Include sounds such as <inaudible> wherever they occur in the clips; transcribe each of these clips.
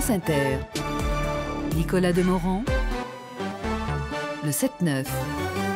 France Inter. Nicolas Demorand, le 7-9.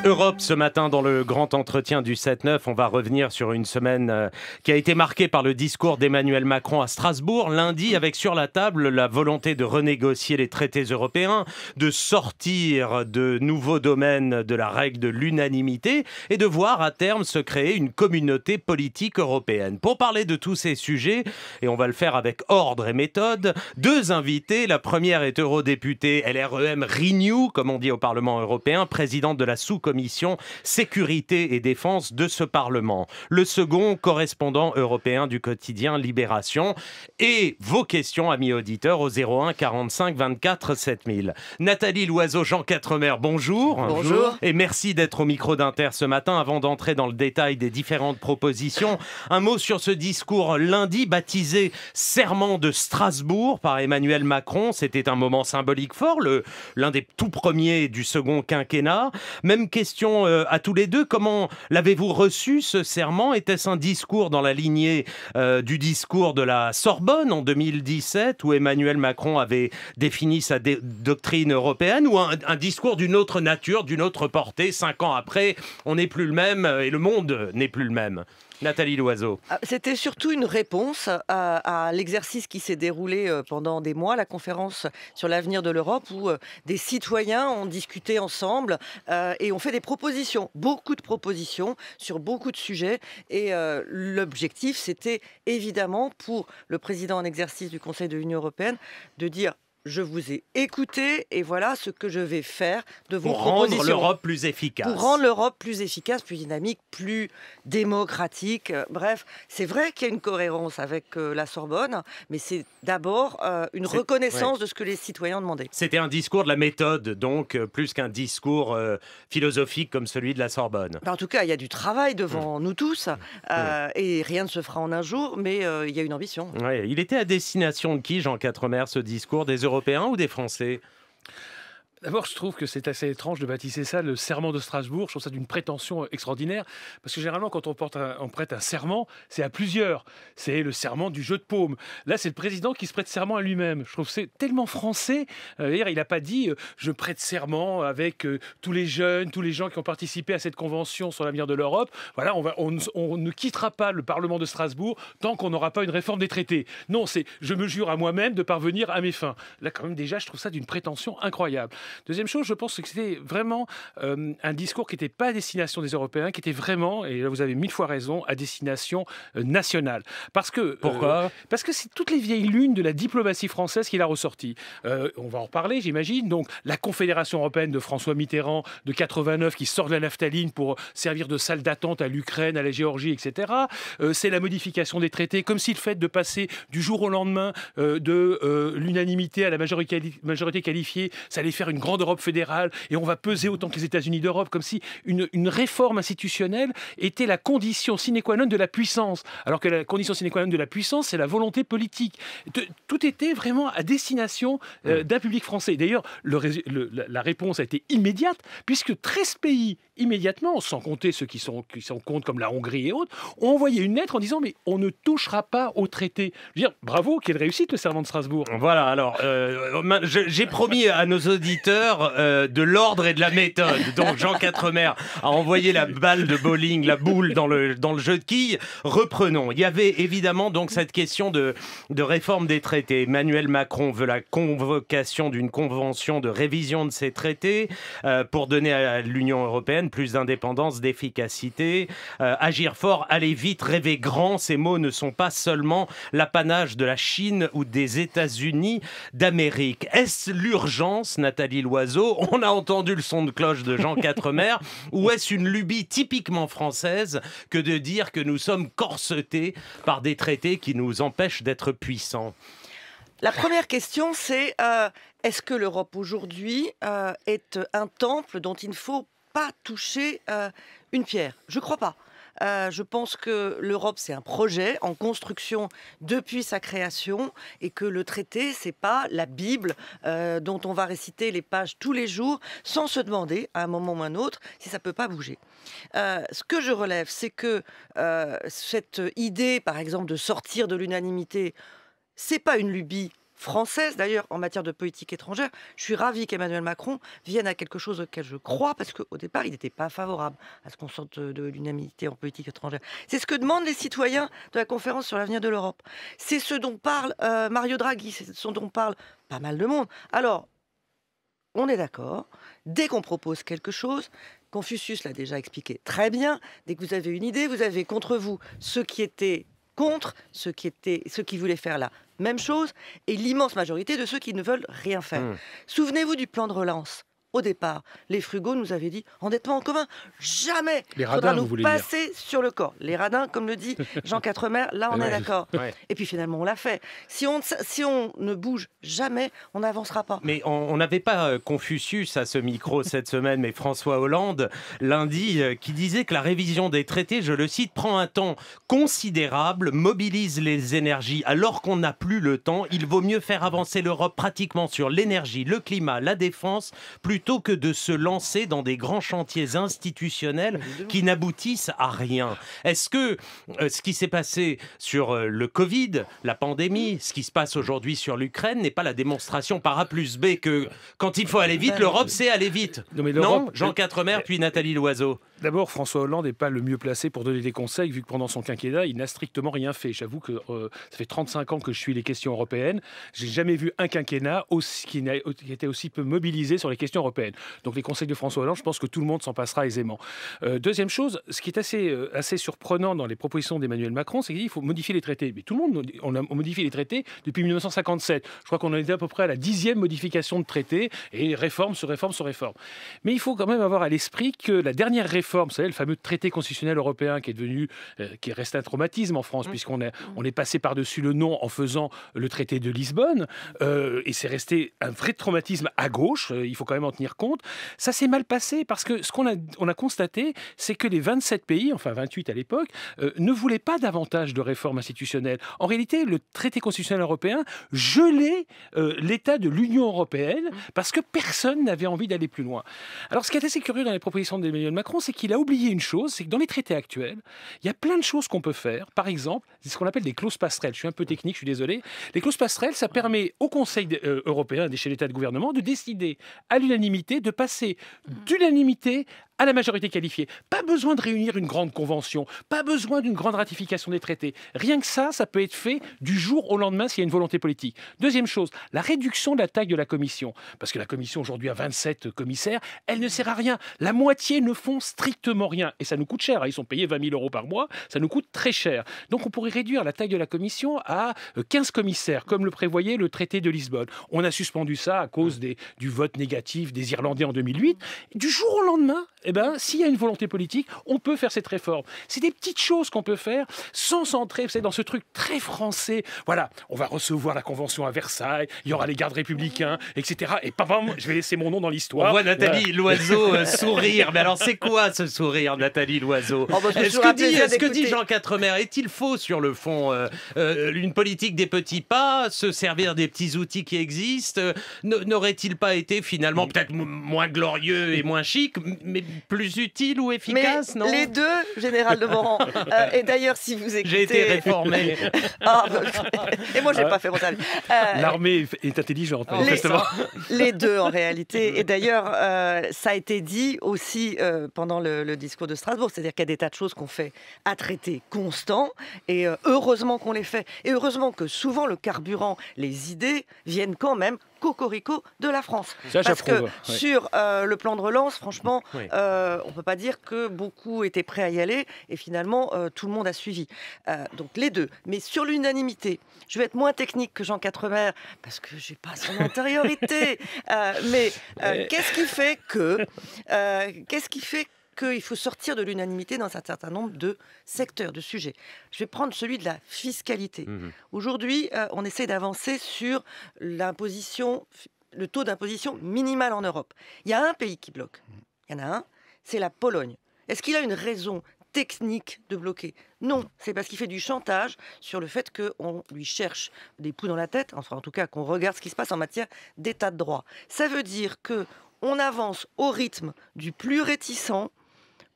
Europe ce matin dans le grand entretien du 7-9. On va revenir sur une semaine euh, qui a été marquée par le discours d'Emmanuel Macron à Strasbourg lundi avec sur la table la volonté de renégocier les traités européens, de sortir de nouveaux domaines de la règle de l'unanimité et de voir à terme se créer une communauté politique européenne. Pour parler de tous ces sujets, et on va le faire avec ordre et méthode, deux invités. La première est eurodéputée LREM Renew, comme on dit au Parlement européen, présidente de la sous-commission commission sécurité et défense de ce Parlement. Le second, correspondant européen du quotidien Libération. Et vos questions, amis auditeurs, au 01 45 24 7000. Nathalie Loiseau, Jean Quatremer, bonjour. Bonjour. Et merci d'être au micro d'Inter ce matin. Avant d'entrer dans le détail des différentes propositions, un mot sur ce discours lundi baptisé Serment de Strasbourg par Emmanuel Macron. C'était un moment symbolique fort, l'un des tout premiers du second quinquennat. Même question question euh, à tous les deux. Comment l'avez-vous reçu ce serment Était-ce un discours dans la lignée euh, du discours de la Sorbonne en 2017 où Emmanuel Macron avait défini sa doctrine européenne ou un, discours d'une autre nature, d'une autre portée Cinq ans après, on n'est plus le même euh, et le monde n'est plus le même. Nathalie Loiseau. Ah, c'était surtout une réponse à, l'exercice qui s'est déroulé euh, pendant des mois, la conférence sur l'avenir de l'Europe, où euh, des citoyens ont discuté ensemble euh, et ont fait des propositions, beaucoup de propositions sur beaucoup de sujets. Et l'objectif, c'était évidemment pour le président en exercice du Conseil de l'Union européenne de dire je vous ai écouté et voilà ce que je vais faire de vos pour rendre l'Europe plus efficace. Pour rendre l'Europe plus efficace, plus dynamique, plus démocratique. Euh, bref, c'est vrai qu'il y a une cohérence avec euh, la Sorbonne, mais c'est d'abord euh, une reconnaissance de ce que les citoyens demandaient. C'était un discours de la méthode, donc plus qu'un discours philosophique comme celui de la Sorbonne. Bah, en tout cas, il y a du travail devant mm. nous tous mm. et rien ne se fera en un jour, mais il y a une ambition. Il était à destination de qui, Jean Quatremer, ce discours des Européens ou des Français D'abord, je trouve que c'est assez étrange de baptiser ça le serment de Strasbourg. Je trouve ça d'une prétention extraordinaire. Parce que généralement, quand on, porte prête un serment, c'est à plusieurs. C'est le serment du jeu de paume. Là, c'est le président qui se prête serment à lui-même. Je trouve que c'est tellement français. Euh, d'ailleurs, il n'a pas dit euh, je prête serment avec euh, tous les jeunes, tous les gens qui ont participé à cette convention sur l'avenir de l'Europe. Voilà, on, va, on, ne quittera pas le Parlement de Strasbourg tant qu'on n'aura pas une réforme des traités. Non, c'est je me jure à moi-même de parvenir à mes fins. Là, quand même, déjà, je trouve ça d'une prétention incroyable. Deuxième chose, je pense que c'était vraiment euh, un discours qui n'était pas à destination des Européens, qui était vraiment, et là vous avez mille fois raison, à destination euh, nationale. Parce que euh, pourquoi Parce que c'est toutes les vieilles lunes de la diplomatie française qui l'a ressorti. on va en reparler, j'imagine. Donc la Confédération européenne de François Mitterrand de 89 qui sort de la Naftaline pour servir de salle d'attente à l'Ukraine, à la Géorgie, etc. c'est la modification des traités, comme si le fait de passer du jour au lendemain de l'unanimité à la majorité, majorité qualifiée, ça allait faire une grande Europe fédérale et on va peser autant que les États-Unis d'Europe, comme si une, réforme institutionnelle était la condition sine qua non de la puissance, alors que la condition sine qua non de la puissance, c'est la volonté politique. tout était vraiment à destination euh, hmm. d'un public français. D'ailleurs, la réponse a été immédiate, puisque 13 pays immédiatement, sans compter ceux qui sont, qui sont comme la Hongrie et autres, ont envoyé une lettre en disant Mais on ne touchera pas au traité. Je veux dire, bravo, quelle réussite le servant de Strasbourg. Voilà, alors, euh, euh, j'ai promis à nos auditeurs euh, de l'ordre et de la méthode. Donc Jean Quatremer a envoyé la balle de bowling, la boule dans le, dans le jeu de quilles. Reprenons. Il y avait évidemment donc cette question de, de réforme des traités. Emmanuel Macron veut la convocation d'une convention de révision de ces traités euh, pour donner à l'Union européenne plus d'indépendance, d'efficacité, euh, agir fort, aller vite, rêver grand. Ces mots ne sont pas seulement l'apanage de la Chine ou des États-Unis d'Amérique. Est-ce l'urgence, Nathalie l'oiseau, on a entendu le son de cloche de Jean Quatremer, <laughs> ou est-ce une lubie typiquement française que de dire que nous sommes corsetés par des traités qui nous empêchent d'être puissants la première question, c'est euh, est-ce que l'Europe aujourd'hui euh, est un temple dont il ne faut pas toucher euh, une pierre Je ne crois pas. Euh, je pense que l'Europe, c'est un projet en construction depuis sa création et que le traité, c'est pas la Bible euh, dont on va réciter les pages tous les jours sans se demander à un moment ou à un autre si ça peut pas bouger. Euh, ce que je relève, c'est que cette idée, par exemple, de sortir de l'unanimité, c'est pas une lubie française d'ailleurs en matière de politique étrangère. Je suis ravie qu'Emmanuel Macron vienne à quelque chose auquel je crois, parce qu'au départ, il n'était pas favorable à ce qu'on sorte de, l'unanimité en politique étrangère. C'est ce que demandent les citoyens de la conférence sur l'avenir de l'Europe. C'est ce dont parle euh, Mario Draghi, c'est ce dont parle pas mal de monde. Alors, on est d'accord, dès qu'on propose quelque chose, Confucius l'a déjà expliqué très bien, dès que vous avez une idée, vous avez contre vous ceux qui étaient contre ce qui était, voulait faire la même chose et l'immense majorité de ceux qui ne veulent rien faire. Hmm. Souvenez-vous du plan de relance au départ, les frugaux nous avaient dit endettement en commun, jamais les radins, faudra nous passer sur le corps. Les radins, comme le dit Jean <laughs> Quatremer, là on est d'accord. Et puis finalement, on l'a fait. Si on, si on ne bouge jamais, on n'avancera pas. Mais on n'avait pas euh, Confucius à ce micro <laughs> cette semaine, mais François Hollande, lundi, euh, qui disait que la révision des traités, je le cite, prend un temps considérable, mobilise les énergies alors qu'on n'a plus le temps. Il vaut mieux faire avancer l'Europe pratiquement sur l'énergie, le climat, la défense, plutôt plutôt que de se lancer dans des grands chantiers institutionnels qui n'aboutissent à rien. Est-ce que euh, ce qui s'est passé sur euh, le Covid, la pandémie, ce qui se passe aujourd'hui sur l'Ukraine n'est pas la démonstration par A plus B que quand il faut aller vite, bah, l'Europe sait aller vite Non, non Jean Quatremer puis Nathalie Loiseau. D'abord, François Hollande n'est pas le mieux placé pour donner des conseils, vu que pendant son quinquennat, il n'a strictement rien fait. J'avoue que euh, ça fait 35 ans que je suis les questions européennes. J'ai jamais vu un quinquennat aussi, qui, était aussi peu mobilisé sur les questions européennes. Donc les conseils de François Hollande, je pense que tout le monde s'en passera aisément. Euh, deuxième chose, ce qui est assez, euh, assez surprenant dans les propositions d'Emmanuel Macron, c'est qu'il faut modifier les traités. Mais tout le monde, on a modifié les traités depuis 1957. Je crois qu'on en était à peu près à la dixième modification de traité, et réforme sur réforme sur réforme. Mais il faut quand même avoir à l'esprit que la dernière réforme vous savez, le fameux traité constitutionnel européen qui est devenu, euh, qui reste un traumatisme en France, mm. puisqu'on est, mm. on est passé par-dessus le nom en faisant le traité de Lisbonne, euh, et c'est resté un vrai traumatisme à gauche, euh, il faut quand même en tenir compte. Ça s'est mal passé, parce que ce qu'on a, on a constaté, c'est que les 27 pays, enfin 28 à l'époque, ne voulaient pas davantage de réformes institutionnelles. En réalité, le traité constitutionnel européen gelait l'état de l'Union européenne, mm. parce que personne n'avait envie d'aller plus loin. Alors, ce qui est assez curieux dans les propositions d'Emmanuel Macron, c'est qu'il il a oublié une chose, c'est que dans les traités actuels, il y a plein de choses qu'on peut faire. Par exemple, c'est ce qu'on appelle des clauses passerelles. Je suis un peu technique, je suis désolé. Les clauses passerelles, ça permet au Conseil euh, européen, des chefs d'État de gouvernement, de décider à l'unanimité de passer d'unanimité à la majorité qualifiée. Pas besoin de réunir une grande convention, pas besoin d'une grande ratification des traités. Rien que ça, ça peut être fait du jour au lendemain s'il y a une volonté politique. Deuxième chose, la réduction de la taille de la commission. Parce que la commission aujourd'hui a 27 commissaires, elle ne sert à rien. La moitié ne font strictement rien. Et ça nous coûte cher. Hein. Ils sont payés 20 000 euros par mois. Ça nous coûte très cher. Donc on pourrait réduire la taille de la commission à 15 euh, commissaires, comme le prévoyait le traité de Lisbonne. On a suspendu ça à cause des, du vote négatif des Irlandais en 2008. Du jour au lendemain, eh ben, s'il y a une volonté politique, on peut faire cette réforme. C'est des petites choses qu'on peut faire sans s'entrer dans ce truc très français. Voilà, on va recevoir la Convention à Versailles, il y aura les gardes républicains, etc. Et papa, je vais laisser mon nom dans l'histoire. On voit Nathalie euh. Loiseau euh, <laughs> sourire. Mais alors, c'est quoi ce sourire, Nathalie Loiseau oh, bah, Est-ce que, dit, est Jean Quatremer Est-il faux sur le fond euh, Une politique des petits pas, se servir des petits outils qui existent, n'aurait-il pas été finalement peut-être moins glorieux et moins chic, plus utile ou efficace, non Les deux, Général de Morand, <laughs> euh, et d'ailleurs, si vous écoutez... J'ai été réformé. <laughs> Ah, bah, et moi, j'ai ah. pas fait mon euh, L'armée est intelligente, manifestement. <laughs> Les, deux, en réalité. Et d'ailleurs, euh, ça a été dit aussi pendant le, le, discours de Strasbourg. C'est-à-dire qu'il y a des tas de choses qu'on fait à traiter constant. Et heureusement qu'on les fait. Et heureusement que souvent, le carburant, les idées viennent quand même cocorico de la France. Parce que sur euh, le plan de relance, franchement, euh, on ne peut pas dire que beaucoup étaient prêts à y aller et finalement euh, tout le monde a suivi. donc les deux. Mais sur l'unanimité, je vais être moins technique que Jean Quatremer parce que j'ai pas son <laughs> intériorité. mais qu'est-ce qui fait que qu'est-ce qui fait qu'il faut sortir de l'unanimité dans un certain nombre de secteurs, de sujets. Je vais prendre celui de la fiscalité. Mmh. Aujourd'hui, euh, on essaie d'avancer sur l'imposition, le taux d'imposition minimal en Europe. Il y a un pays qui bloque. Il y en a un, c'est la Pologne. Est-ce qu'il a une raison technique de bloquer. Non, c'est parce qu'il fait du chantage sur le fait qu'on lui cherche des poux dans la tête, enfin en tout cas qu'on regarde ce qui se passe en matière d'état de droit. Ça veut dire que on avance au rythme du plus réticent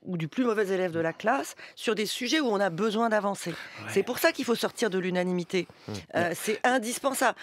ou du plus mauvais élève de la classe sur des sujets où on a besoin d'avancer. C'est pour ça qu'il faut sortir de l'unanimité. Mmh. Euh, c'est indispensable.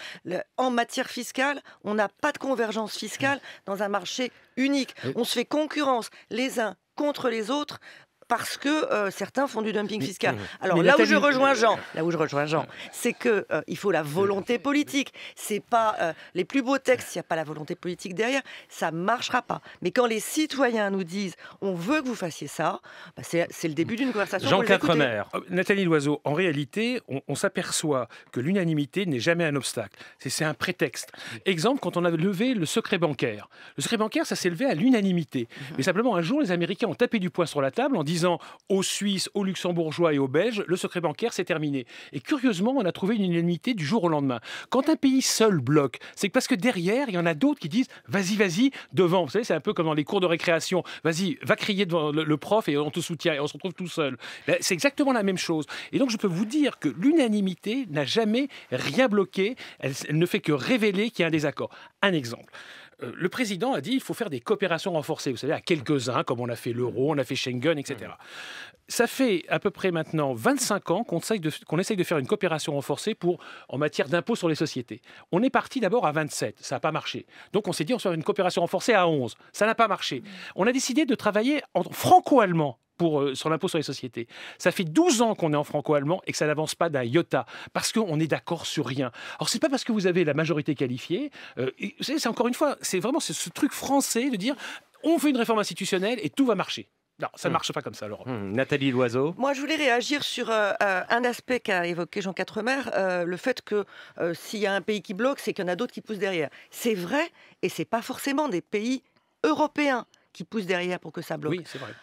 en matière fiscale, on n'a pas de convergence fiscale mmh. dans un marché unique. On se fait concurrence les uns contre les autres parce que euh, certains font du dumping fiscal. Euh, Alors là où je rejoins euh, Jean, là où je rejoins Jean, c'est que il faut la volonté politique. C'est pas les plus beaux textes, s'il n'y a pas la volonté politique derrière, ça marchera pas. Mais quand les citoyens nous disent on veut que vous fassiez ça, bah, c'est le début d'une conversation. Jean Quatremer, Nathalie Loiseau, en réalité, on, s'aperçoit que l'unanimité n'est jamais un obstacle. C'est un prétexte. Exemple, quand on a levé le secret bancaire. Le secret bancaire, ça s'est levé à l'unanimité. Mmh. Mais simplement, un jour, les Américains ont tapé du poing sur la table en disant disant aux Suisses, aux Luxembourgeois et aux Belges, le secret bancaire, s'est terminé. Et curieusement, on a trouvé une unanimité du jour au lendemain. Quand un pays seul bloque, c'est parce que derrière, il y en a d'autres qui disent vas-y, vas-y, devant. Vous savez, c'est un peu comme dans les cours de récréation. Vas-y, va crier devant le, prof et on te soutient et on se retrouve tout seul. Ben, c'est exactement la même chose. Et donc, je peux vous dire que l'unanimité n'a jamais rien bloqué. Elle, ne fait que révéler qu'il y a un désaccord. Un exemple. Euh, le président a dit il faut faire des coopérations renforcées, vous savez, à quelques-uns, comme on a fait l'euro, on a fait Schengen, etc. Mmh. Ça fait à peu près maintenant 25 ans qu'on essaye, de faire une coopération renforcée pour, en matière d'impôts sur les sociétés. On est parti d'abord à 27, ça n'a pas marché. Donc on s'est dit on va faire une coopération renforcée à 11, ça n'a pas marché. Mmh. On a décidé de travailler en franco-allemand euh, sur l'impôt sur les sociétés. Ça fait 12 ans qu'on est en franco-allemand et que ça n'avance pas d'un iota, parce qu'on est d'accord sur rien. Alors, c'est pas parce que vous avez la majorité qualifiée, euh, c'est encore une fois, c'est vraiment ce, truc français de dire on fait une réforme institutionnelle et tout va marcher. Non, ça ne hmm. marche pas comme ça, l'Europe. Hmm, Nathalie Loiseau. Moi, je voulais réagir sur euh, un aspect qu'a évoqué Jean Quatremer, le fait que s'il y a un pays qui bloque, c'est qu'il y en a d'autres qui poussent derrière. C'est vrai, et ce c'est pas forcément des pays européens qui poussent derrière pour que ça bloque.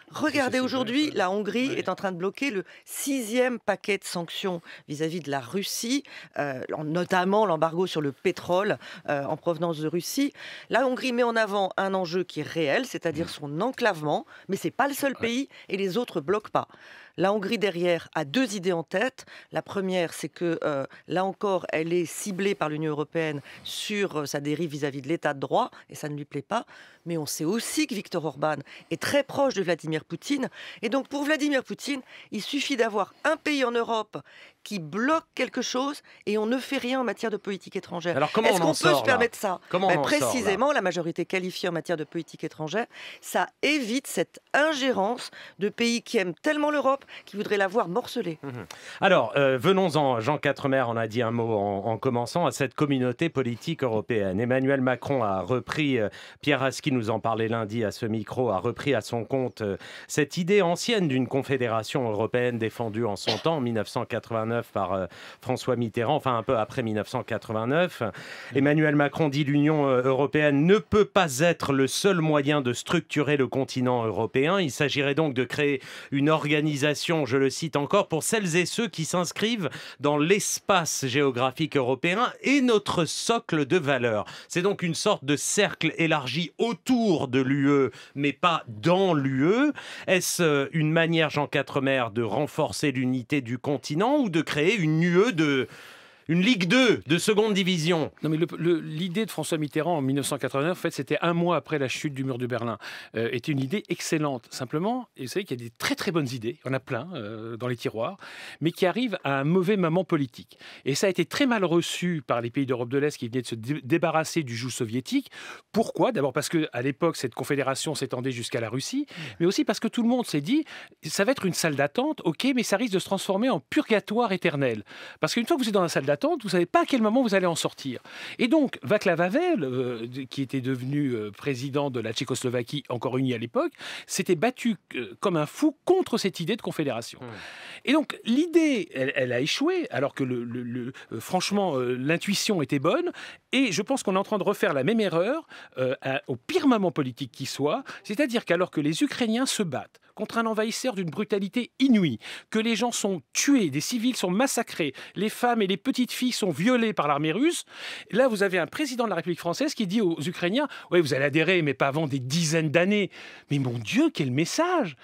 Regardez aujourd'hui, la Hongrie est en train de bloquer le sixième paquet de sanctions vis-à-vis de la Russie, euh, notamment l'embargo sur le pétrole euh, en provenance de Russie. La Hongrie met en avant un enjeu qui est réel, c'est-à-dire mm. son enclavement, mais ce n'est pas le seul pays et les autres bloquent pas. La Hongrie, derrière, a deux idées en tête. La première, c'est que, euh, là encore, elle est ciblée par l'Union européenne sur euh, sa dérive vis-à-vis de l'état de droit, et ça ne lui plaît pas. Mais on sait aussi que Viktor Orban est très proche de Vladimir Poutine. Et donc, pour Vladimir Poutine, il suffit d'avoir un pays en Europe qui bloque quelque chose et on ne fait rien en matière de politique étrangère. Alors comment Est-ce qu'on peut se permettre ça comment ben, Précisément, la majorité qualifiée en matière de politique étrangère, ça évite cette ingérence de pays qui aiment tellement l'Europe, qui voudrait la voir morcelée. Mhm. Alors, euh, venons-en. Jean Quatremer en a dit un mot en, commençant à cette communauté politique européenne. Emmanuel Macron a repris, euh, Pierre Aski nous en parlait lundi à ce micro, a repris à son compte euh, cette idée ancienne d'une confédération européenne défendue en son temps, en 1989, par François Mitterrand, enfin un peu après 1989. Mm. Emmanuel Macron dit l'Union européenne ne peut pas être le seul moyen de structurer le continent européen. Il s'agirait donc de créer une organisation je le cite encore, pour celles et ceux qui s'inscrivent dans l'espace géographique européen et notre socle de valeurs. C'est donc une sorte de cercle élargi autour de l'UE, mais pas dans l'UE. Est-ce euh, une manière, Jean Quatremer, de renforcer l'unité du continent ou de créer une UE de une Ligue 2 de seconde division. Non, mais l'idée de François Mitterrand en 1989, en fait, c'était un mois après la chute du mur de Berlin, euh, était une idée excellente. Simplement, et vous savez qu'il y a des très très bonnes idées, il y en a plein euh, dans les tiroirs, mais qui arrivent à un mauvais moment politique. Et ça a été très mal reçu par les pays d'Europe de l'Est qui venaient de se débarrasser du joug soviétique. Pourquoi D'abord parce que à l'époque, cette confédération s'étendait jusqu'à la Russie, mais aussi parce que tout le monde s'est dit, ça va être une salle d'attente, ok, mais ça risque de se transformer en purgatoire éternel. Parce qu'une fois que vous êtes dans la salle vous savez pas à quel moment vous allez en sortir. Et donc, Václav Havel, euh, qui était devenu euh, président de la Tchécoslovaquie, encore unie à l'époque, s'était battu euh, comme un fou contre cette idée de confédération. Hmm. Et donc, l'idée, elle, a échoué, alors que, le, franchement, l'intuition était bonne. Et je pense qu'on est en train de refaire la même erreur au pire moment politique qui soit, c'est-à-dire qu'alors que les Ukrainiens se battent contre un envahisseur d'une brutalité inouïe, que les gens sont tués, des civils sont massacrés, les femmes et les petites filles sont violées par l'armée russe. Là, vous avez un président de la République française qui dit aux Ukrainiens oui, vous allez adhérer, mais pas avant des dizaines d'années. Mais mon Dieu, quel message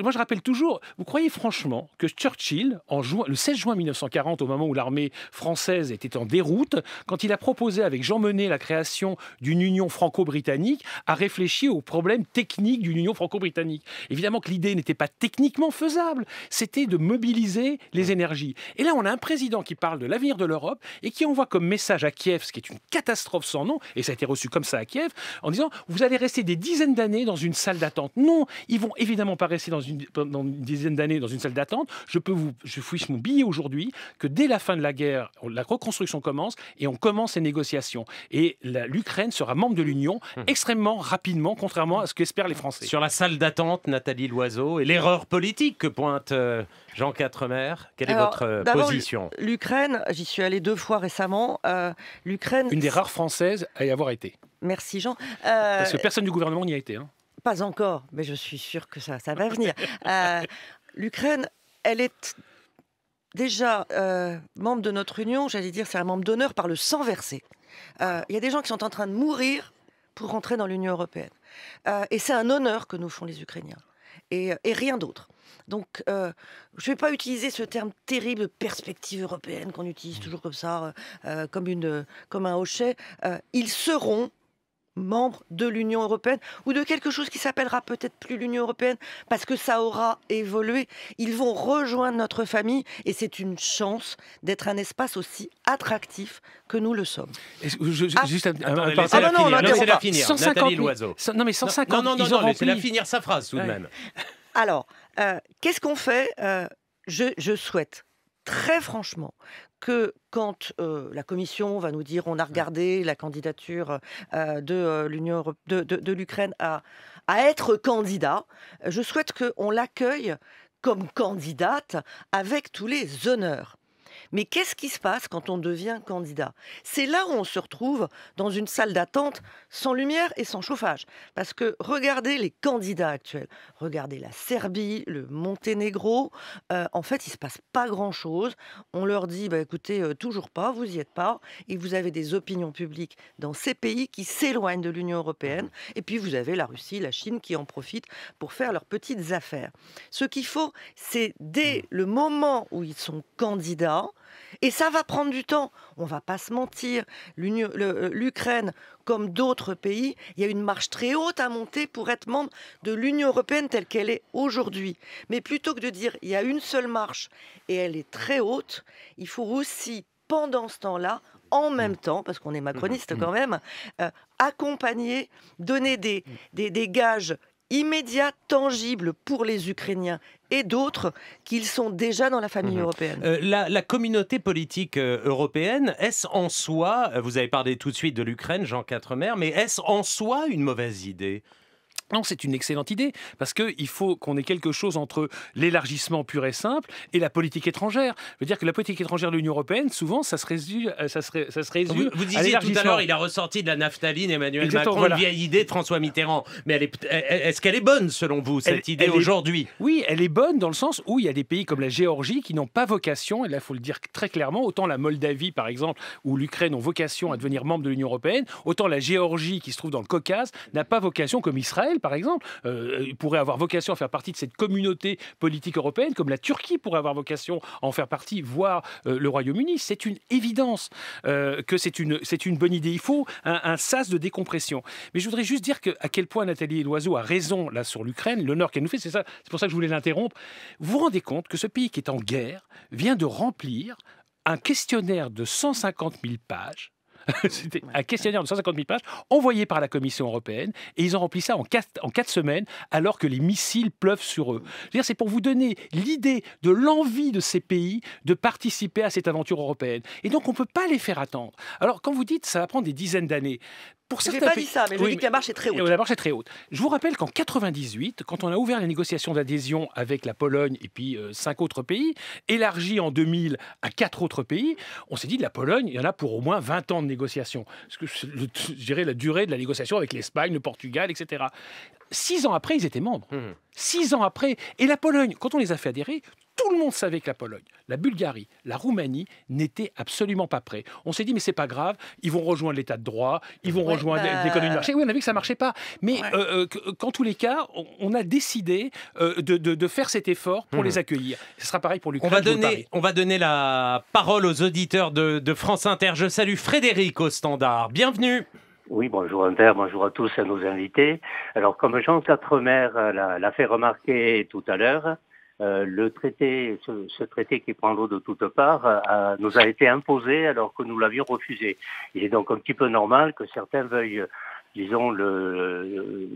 Moi, je rappelle toujours vous croyez franchement que Churchill, en juin, le 16 juin 1940, au moment où l'armée française était en déroute, quand il a proposé avec Jean Monnet la création d'une union franco-britannique, a réfléchi aux problèmes techniques d'une union franco-britannique Évidemment que l'idée n'était pas techniquement faisable, c'était de mobiliser les énergies. Et là, on a un président qui parle de l'avenir de l'Europe et qui envoie comme message à Kiev, ce qui est une catastrophe sans nom, et ça a été reçu comme ça à Kiev, en disant vous allez rester des dizaines d'années dans une salle d'attente. Non, ils vont évidemment pas rester dans une, dizaine d'années dans une salle d'attente. Je peux vous, je fiche mon billet aujourd'hui que dès la fin de la guerre, la reconstruction commence et on commence les négociations. Et l'Ukraine sera membre de l'Union mmh. extrêmement rapidement, contrairement à ce qu'espèrent les Français. Sur la salle d'attente, Nathalie Loiseau et l'erreur politique que pointe euh, Jean Quatremer. Quelle est votre euh, position L'Ukraine, j'y suis allé deux fois récemment. Euh, L'Ukraine. Une des rares françaises à y avoir été. Merci Jean. Parce que personne du gouvernement n'y a été. Hein. Pas encore, mais je suis sûr que ça, ça va venir. <laughs> L'Ukraine, elle est déjà membre de notre union, j'allais dire c'est un membre d'honneur par le sang versé. Il y a des gens qui sont en train de mourir pour rentrer dans l'Union européenne. et c'est un honneur que nous font les Ukrainiens et, rien d'autre. Donc, euh, je ne vais pas utiliser ce terme terrible perspective européenne qu'on utilise toujours comme ça, euh, euh, comme, une, comme un hochet. ils seront membre de l'Union européenne ou de quelque chose qui s'appellera peut-être plus l'Union européenne parce que ça aura évolué. Ils vont rejoindre notre famille et c'est une chance d'être un espace aussi attractif que nous le sommes. Je, ah. juste un, ah non, la ah finir. 150 Loiseau. non mais 150 Non, non, non, non laissez-la finir sa phrase tout de même. Alors, euh, qu'est-ce qu'on fait euh, je, je souhaite très franchement que quand la Commission va nous dire on a mmh. regardé la candidature de l'Union de, l'Ukraine à, à, être candidat, je souhaite qu'on l'accueille comme candidate avec tous les honneurs. Mais qu'est-ce qui se passe quand on devient candidat C'est là où on se retrouve dans une salle d'attente sans lumière et sans chauffage. Parce que regardez les candidats actuels, regardez la Serbie, le Monténégro, euh, en fait, il ne se passe pas grand-chose. On leur dit, bah, écoutez, euh, toujours pas, vous n'y êtes pas. Et vous avez des opinions publiques dans ces pays qui s'éloignent de l'Union européenne. Et puis vous avez la Russie, la Chine qui en profitent pour faire leurs petites affaires. Ce qu'il faut, c'est dès le moment où ils sont candidats, et ça va prendre du temps. On va pas se mentir. Euh, L'Ukraine, comme d'autres pays, il y a une marche très haute à monter pour être membre de l'Union européenne telle qu'elle est aujourd'hui. Mais plutôt que de dire il y a une seule marche et elle est très haute, il faut aussi, pendant ce temps-là, en même mmh. temps, parce qu'on est mmh. macroniste mmh. quand même, euh, accompagner, donner des, des gages immédiat, tangible pour les Ukrainiens et d'autres qu'ils sont déjà dans la famille mhm. européenne. Euh, la, communauté politique euh, européenne, est-ce en soi, euh, vous avez parlé tout de suite de l'Ukraine, Jean Quatremer, mais est-ce en soi une mauvaise idée non, c'est une excellente idée, parce qu'il faut qu'on ait quelque chose entre l'élargissement pur et simple et la politique étrangère. Je veux dire que la politique étrangère de l'Union européenne, souvent, ça se résume, euh, ça se, vous, disiez tout à l'heure, il a ressorti de la naphtaline, Emmanuel Macron, une vieille idée de François Mitterrand. Mais est-ce qu'elle est bonne, selon vous, cette idée aujourd'hui Oui, elle est bonne dans le sens où il y a des pays comme la Géorgie qui n'ont pas vocation, et là, il faut le dire très clairement, autant la Moldavie, par exemple, ou l'Ukraine ont vocation à devenir membre de l'Union européenne, autant la Géorgie, qui se trouve dans le Caucase, n'a pas vocation comme Israël par exemple, euh, pourrait avoir vocation à faire partie de cette communauté politique européenne, comme la Turquie pourrait avoir vocation à en faire partie, voire euh, le Royaume-Uni. C'est une évidence euh, que c'est une, une bonne idée. Il faut un, sas de décompression. Mais je voudrais juste dire que, à quel point Nathalie Loiseau a raison là sur l'Ukraine, l'honneur qu'elle nous fait, c'est ça, c'est pour ça que je voulais l'interrompre. Vous vous rendez compte que ce pays qui est en guerre vient de remplir un questionnaire de 150 000 pages <laughs> C'était un questionnaire de 150 000 pages envoyé par la Commission européenne et ils ont rempli ça en en quatre semaines alors que les missiles pleuvent sur eux. C'est pour vous donner l'idée de l'envie de ces pays de participer à cette aventure européenne. Et donc on ne peut pas les faire attendre. Alors quand vous dites ça va prendre des dizaines d'années, pour n'ai pas dit ça, mais je que la marche est très haute. La marche est très haute. Je vous rappelle qu'en 98, quand on a ouvert les négociations d'adhésion avec la Pologne et puis euh, cinq autres pays, élargi en 2000 à quatre autres pays, on s'est dit de la Pologne, il y en a pour au moins 20 ans de négociation. que je dirais la durée de la négociation avec l'Espagne, le Portugal, etc. Six ans après, ils étaient membres. Hum. Six ans après. Et la Pologne, quand on les a fait adhérer, tout le monde savait que la Pologne, la Bulgarie, la Roumanie n'étaient absolument pas prêts. On s'est dit, mais c'est pas grave, ils vont rejoindre l'état de droit, ils vont rejoindre l'économie bah, de marché. Oui, on a vu que ça marchait pas. Mais euh, euh, qu'en tous les cas, on a décidé euh, de, faire cet effort pour hmm. les accueillir. Ce sera pareil pour l'Ukraine. On, va donner, on va donner la parole aux auditeurs de, France Inter. Je salue Frédéric au standard. Bienvenue. Oui, bonjour Inter, bonjour à tous, à nos invités. Alors, comme Jean Quatremer l'a fait remarquer tout à l'heure, euh, le traité, ce, traité qui prend l'eau de toutes parts, euh, nous a été imposé alors que nous l'avions refusé. Il est donc un petit peu normal que certains veuillent, disons, le, euh,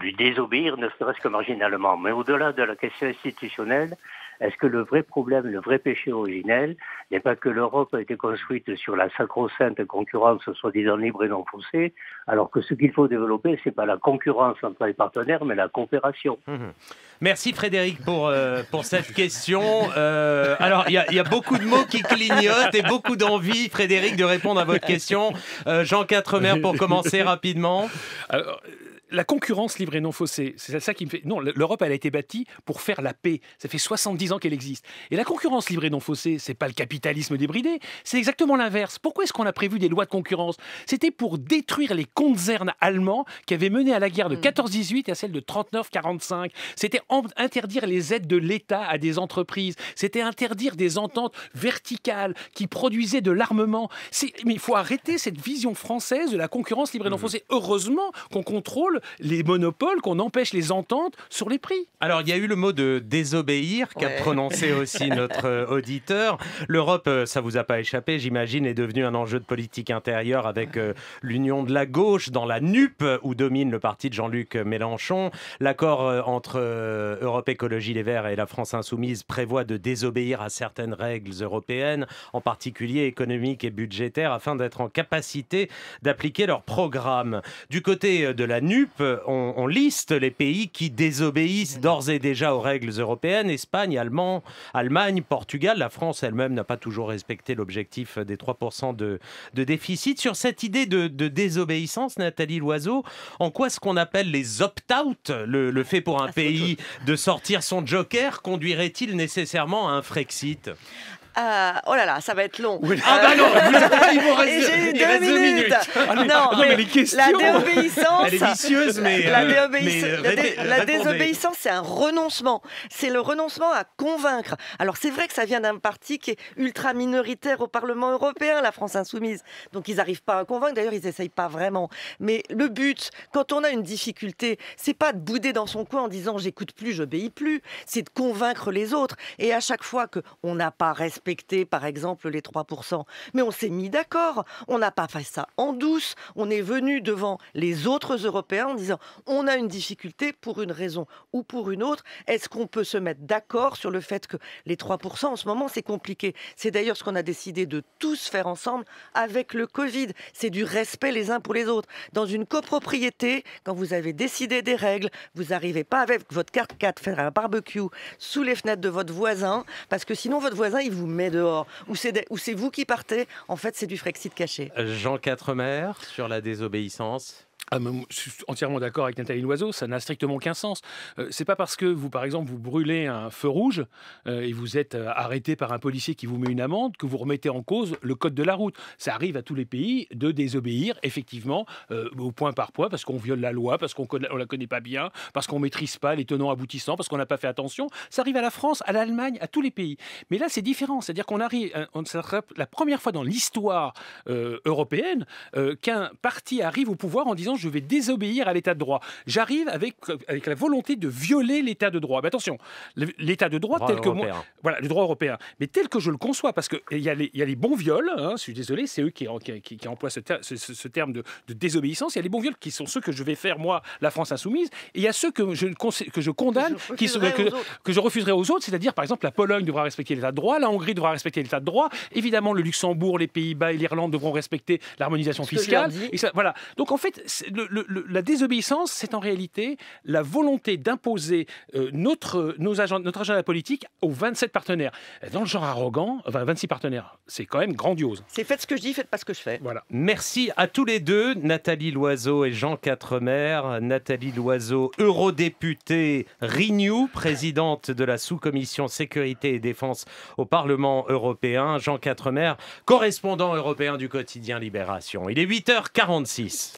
lui désobéir, ne serait-ce que marginalement. Mais au-delà de la question institutionnelle, est-ce que le vrai problème, le vrai péché originel, n'est pas que l'Europe a été construite sur la sacro-sainte concurrence soi-disant libre et non faussée, alors que ce qu'il faut développer, ce n'est pas la concurrence entre les partenaires, mais la coopération. Mmh. Merci Frédéric pour, euh, pour cette question. Euh, alors, il y, a beaucoup de mots qui clignotent et beaucoup d'envie, Frédéric, de répondre à votre question. Euh, Jean Quatremer, pour commencer rapidement la concurrence libre et non faussée, c'est ça qui me fait. Non, l'Europe, elle a été bâtie pour faire la paix. Ça fait 70 ans qu'elle existe. Et la concurrence libre et non faussée, c'est pas le capitalisme débridé, c'est exactement l'inverse. Pourquoi est-ce qu'on a prévu des lois de concurrence C'était pour détruire les concernes allemands qui avaient mené à la guerre de 14-18 mm. et à celle de 39-45. C'était interdire les aides de l'État à des entreprises. C'était interdire des ententes verticales qui produisaient de l'armement. Mais il faut arrêter cette vision française de la concurrence libre mm. et non faussée. Heureusement qu'on contrôle les monopoles qu'on empêche les ententes sur les prix. Alors, il y a eu le mot de désobéir qu'a prononcé aussi <laughs> notre euh, auditeur. L'Europe, euh, ça vous a pas échappé, j'imagine, est devenue un enjeu de politique intérieure avec euh, l'union de la gauche dans la NUP où domine le parti de Jean-Luc Mélenchon. L'accord entre Europe Écologie Les Verts et la France Insoumise prévoit de désobéir à certaines règles européennes, en particulier économiques et budgétaires, afin d'être en capacité d'appliquer leur programme. Du côté de la NUP, euh, on, liste les pays qui désobéissent mmh. d'ores et déjà aux règles européennes. Espagne, Allemagne, Portugal. La France elle-même n'a pas toujours respecté l'objectif des 3% de, déficit. Sur cette idée de, désobéissance, Nathalie Loiseau, en quoi ce qu'on appelle les opt-out, le, fait pour un ah, pays de sortir son joker, conduirait-il nécessairement à un Frexit euh, oh là là, ça va être long. Euh, ah bah non, <laughs> J'ai eu deux minutes. Ah non, mais, La désobéissance. Elle est mais. La, euh, c'est un renoncement. C'est le renoncement à convaincre. Alors c'est vrai que ça vient d'un parti qui est ultra minoritaire au Parlement européen, la France Insoumise. Donc ils n'arrivent pas à convaincre. D'ailleurs, ils n'essayent pas vraiment. Mais le but, quand on a une difficulté, c'est pas de bouder dans son coin en disant j'écoute plus, j'obéis plus. C'est de convaincre les autres. Et à chaque fois qu'on n'a pas respecté par exemple, les 3%. Mais on s'est mis d'accord. On n'a pas fait ça en douce. On est venu devant les autres Européens en disant on a une difficulté pour une raison ou pour une autre. Est-ce qu'on peut se mettre d'accord sur le fait que les 3% en ce moment, c'est compliqué C'est d'ailleurs ce qu'on a décidé de tous faire ensemble avec le Covid. C'est du respect les uns pour les autres. Dans une copropriété, quand vous avez décidé des règles, vous n'arrivez pas avec votre carte 4 faire un barbecue sous les fenêtres de votre voisin, parce que sinon votre voisin, il vous met dehors Ou c'est vous qui partez En fait, c'est du Frexit caché. Jean Quatremer sur la désobéissance. Ah, je suis entièrement d'accord avec Nathalie Loiseau, ça n'a strictement aucun sens. Ce euh, c'est pas parce que vous, par exemple, vous brûlez un feu rouge euh, et vous êtes euh, arrêté par un policier qui vous met une amende que vous remettez en cause le code de la route. Ça arrive à tous les pays de désobéir, effectivement, au point par point, parce qu'on viole la loi, parce qu'on ne la connaît pas bien, parce qu'on maîtrise pas les tenants aboutissants, parce qu'on n'a pas fait attention. Ça arrive à la France, à l'Allemagne, à tous les pays. Mais là, c'est différent. C'est-à-dire qu'on arrive, on, la première fois dans l'histoire européenne qu'un parti arrive au pouvoir en disant je vais désobéir à l'état de droit. J'arrive avec, avec la volonté de violer l'état de droit. Mais attention, l'état de droit, tel que moi. Voilà, le droit européen. Mais tel que je le conçois, parce qu'il y, y, a les bons viols, hein, je suis désolé, c'est eux qui, qui, qui, emploient ce, terme de, désobéissance. Il y a les bons viols qui sont ceux que je vais faire, moi, la France insoumise, et il y a ceux que je, que je condamne, que je qui que, je refuserai aux autres, c'est-à-dire, par exemple, la Pologne devra respecter l'état de droit, la Hongrie devra respecter l'état de droit, évidemment, le Luxembourg, les Pays-Bas et l'Irlande devront respecter l'harmonisation fiscale. Et ça, voilà. Donc en fait, la désobéissance, c'est en réalité la volonté d'imposer euh, notre, nos notre agenda politique aux 27 partenaires. Dans le genre arrogant, 26 partenaires, c'est quand même grandiose. C'est faites ce que je dis, faites pas ce que je fais. Voilà. Merci à tous les deux, Nathalie Loiseau et Jean Quatremer. Nathalie Loiseau, eurodéputée Renew, présidente de la sous-commission sécurité et défense au Parlement européen. Jean Quatremer, correspondant européen du quotidien Libération. Il est 8h46.